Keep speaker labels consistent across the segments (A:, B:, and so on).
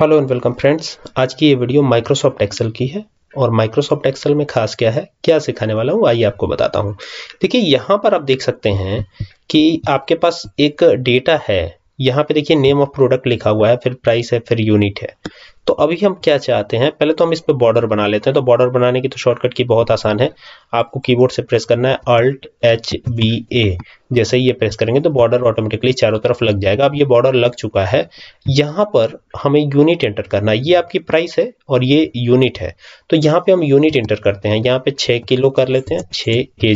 A: hello and welcome friends आज की ये वीडियो माइक्रोसॉफ्ट एक्सेल की है और माइक्रोसॉफ्ट एक्सेल में खास क्या है क्या सिखाने वाला हूँ आइए आपको बताता हूँ देखिए यहाँ पर आप देख सकते हैं कि आपके पास एक डेटा है यहाँ पे देखिए नेम ऑफ प्रोडक्ट लिखा हुआ है फिर प्राइस है फिर यूनिट है तो अभी हम क्या चाहते हैं पहले तो हम इस पर बॉर्डर बना लेते हैं तो बॉर्डर बनाने की तो शॉर्टकट की बहुत आसान है आपको कीबोर्ड से प्रेस करना है अल्ट एच बी ए जैसे ही ये प्रेस करेंगे तो बॉर्डर ऑटोमेटिकली चारों तरफ लग जाएगा अब ये बॉर्डर लग चुका है यहाँ पर हमें यूनिट एंटर करना है ये आपकी प्राइस है और ये यूनिट है तो यहाँ पे हम यूनिट एंटर करते हैं यहाँ पे छः किलो कर लेते हैं छः के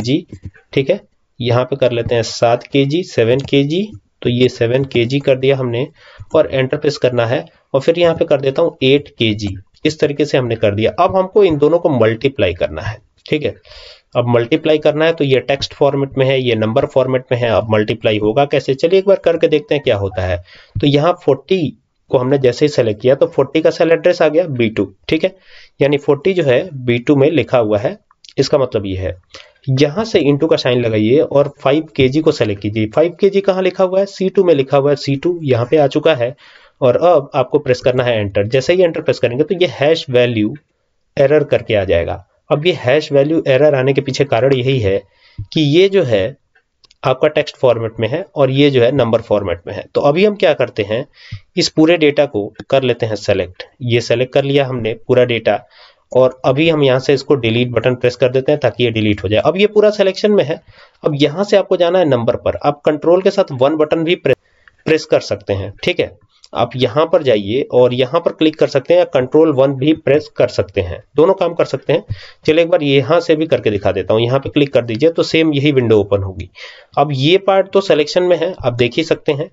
A: ठीक है यहाँ पे कर लेते हैं सात के जी सेवन के जी तो ये सेवन के कर दिया हमने और एंटर प्रेस करना है और फिर यहाँ पे कर देता हूँ एट के इस तरीके से हमने कर दिया अब हमको इन दोनों को मल्टीप्लाई करना है ठीक है अब मल्टीप्लाई करना है तो ये टेक्स्ट फॉर्मेट में है ये नंबर फॉर्मेट में है अब मल्टीप्लाई होगा कैसे चलिए एक बार करके देखते हैं क्या होता है तो यहाँ 40 को हमने जैसे ही सेलेक्ट किया तो 40 का सेल एड्रेस आ गया B2 ठीक है यानी 40 जो है B2 में लिखा हुआ है इसका मतलब ये है यहां से इंटू का साइन लगाइए और 5 के को सेलेक्ट कीजिए 5 के जी कहां लिखा हुआ है टू में लिखा हुआ है टू यहाँ पे आ चुका है और अब आपको प्रेस करना है एंटर जैसे ही एंटर प्रेस करेंगे तो ये हैश वैल्यू एरर करके आ जाएगा अब ये हैश वैल्यू एरर आने के पीछे कारण यही है कि ये जो है आपका टेक्स्ट फॉर्मेट में है और ये जो है नंबर फॉर्मेट में है तो अभी हम क्या करते हैं इस पूरे डेटा को कर लेते हैं सेलेक्ट ये सेलेक्ट कर लिया हमने पूरा डेटा और अभी हम यहां से इसको डिलीट बटन प्रेस कर देते हैं ताकि ये डिलीट हो जाए अब ये पूरा सिलेक्शन में है अब यहां से आपको जाना है नंबर पर आप कंट्रोल के साथ वन बटन भी प्रेस, प्रेस कर सकते हैं ठीक है आप यहां पर जाइए और यहां पर क्लिक कर सकते हैं या कंट्रोल वन भी प्रेस कर सकते हैं दोनों काम कर सकते हैं चलिए एक बार यहां से भी करके दिखा देता हूं यहाँ पे क्लिक कर दीजिए तो सेम यही विंडो ओपन होगी अब ये पार्ट तो सिलेक्शन में है आप देख ही सकते हैं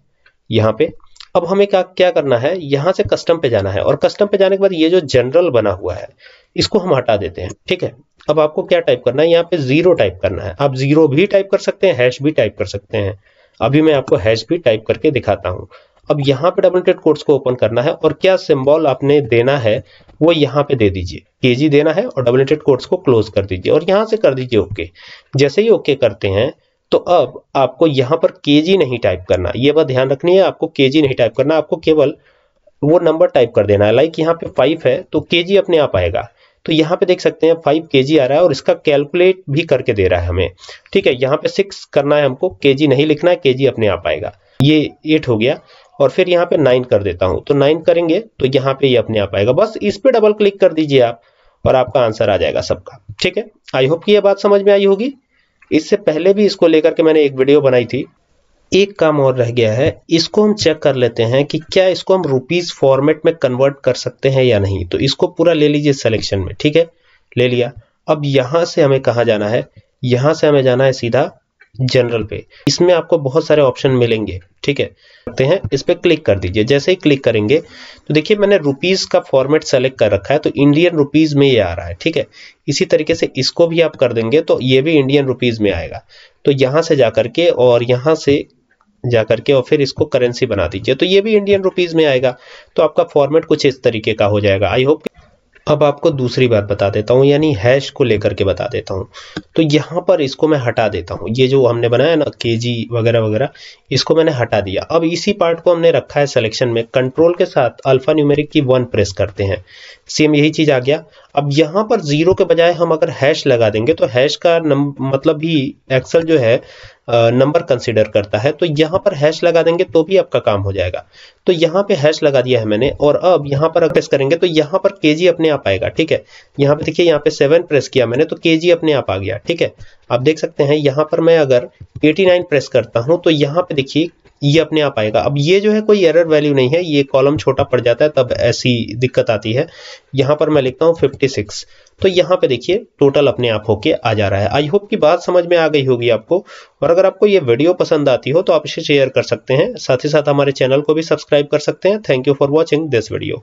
A: यहाँ पे अब हमें क्या क्या करना है यहाँ से कस्टम पे जाना है और कस्टम पे जाने के बाद ये जो जनरल बना हुआ है इसको हम हटा देते हैं ठीक है अब आपको क्या टाइप करना है यहाँ पे जीरो टाइप करना है आप जीरो भी टाइप कर सकते हैं हैश भी टाइप कर सकते हैं अभी मैं आपको हैश भी टाइप करके दिखाता हूँ अब यहाँ पे डबल टेड कोर्स को ओपन करना है और क्या सिंबल आपने देना है वो यहाँ पे दे दीजिए केजी देना है और डबल टेड कोर्स को क्लोज कर दीजिए और यहाँ से कर दीजिए ओके जैसे ही ओके करते हैं तो अब आपको यहां पर के नहीं टाइप करना ये बात ध्यान रखनी है आपको के नहीं टाइप करना आपको केवल वो नंबर टाइप कर देना है लाइक यहाँ पे फाइव है तो के अपने आप आएगा तो यहाँ पे देख सकते हैं फाइव के आ रहा है और इसका कैलकुलेट भी करके दे रहा है हमें ठीक है यहाँ पे सिक्स करना है हमको के नहीं लिखना है के अपने आप आएगा ये एट हो गया और फिर यहाँ पे नाइन कर देता हूँ तो नाइन करेंगे तो यहाँ पे ये अपने आप आएगा बस इस पे डबल क्लिक कर दीजिए आप और आपका आंसर आ जाएगा सबका ठीक है आई होप की यह बात समझ में आई होगी इससे पहले भी इसको लेकर के मैंने एक वीडियो बनाई थी एक काम और रह गया है इसको हम चेक कर लेते हैं कि क्या इसको हम रुपीज फॉर्मेट में कन्वर्ट कर सकते हैं या नहीं तो इसको पूरा ले लीजिए सिलेक्शन में ठीक है ले लिया अब यहां से हमें कहा जाना है यहां से हमें जाना है सीधा जनरल पे इसमें आपको बहुत सारे ऑप्शन मिलेंगे ठीक है करते हैं इस पर क्लिक कर दीजिए जैसे ही क्लिक करेंगे तो देखिए मैंने रुपीज़ का फॉर्मेट सेलेक्ट कर रखा है तो इंडियन रुपीज़ में ये आ रहा है ठीक है इसी तरीके से इसको भी आप कर देंगे तो ये भी इंडियन रुपीज़ में आएगा तो यहां से जाकर के और यहां से जा करके और फिर इसको करेंसी बना दीजिए तो ये भी इंडियन रुपीज़ में आएगा तो आपका फॉर्मेट कुछ इस तरीके का हो जाएगा आई होप अब आपको दूसरी बात बता देता हूँ यानी हैश को लेकर के बता देता हूँ तो यहाँ पर इसको मैं हटा देता हूँ ये जो हमने बनाया ना के जी वगैरह वगैरह इसको मैंने हटा दिया अब इसी पार्ट को हमने रखा है सिलेक्शन में कंट्रोल के साथ अल्फा न्यूमेरिक की वन प्रेस करते हैं सेम यही चीज़ आ गया अब यहाँ पर जीरो के बजाय हम अगर हैश लगा देंगे तो हैश का मतलब भी एक्सल जो है नंबर कंसिडर करता है तो यहाँ पर हैश लगा देंगे तो भी आपका काम हो जाएगा तो यहाँ पे हैश लगा दिया है मैंने और अब यहाँ पर प्रेस करेंगे तो यहाँ पर के अपने आप आएगा ठीक है यहाँ पे देखिए यहाँ पे सेवन प्रेस किया मैंने तो के अपने आप आ गया ठीक है आप देख सकते हैं यहाँ पर मैं अगर 89 प्रेस करता हूँ तो यहाँ पे देखिए ये अपने आप आएगा अब ये जो है कोई एरर वैल्यू नहीं है ये कॉलम छोटा पड़ जाता है तब ऐसी दिक्कत आती है यहाँ पर मैं लिखता हूं 56 तो यहाँ पे देखिए टोटल अपने आप होके आ जा रहा है आई होप की बात समझ में आ गई होगी आपको और अगर आपको ये वीडियो पसंद आती हो तो आप इसे शेयर कर सकते हैं साथ ही साथ हमारे चैनल को भी सब्सक्राइब कर सकते हैं thank you for watching this video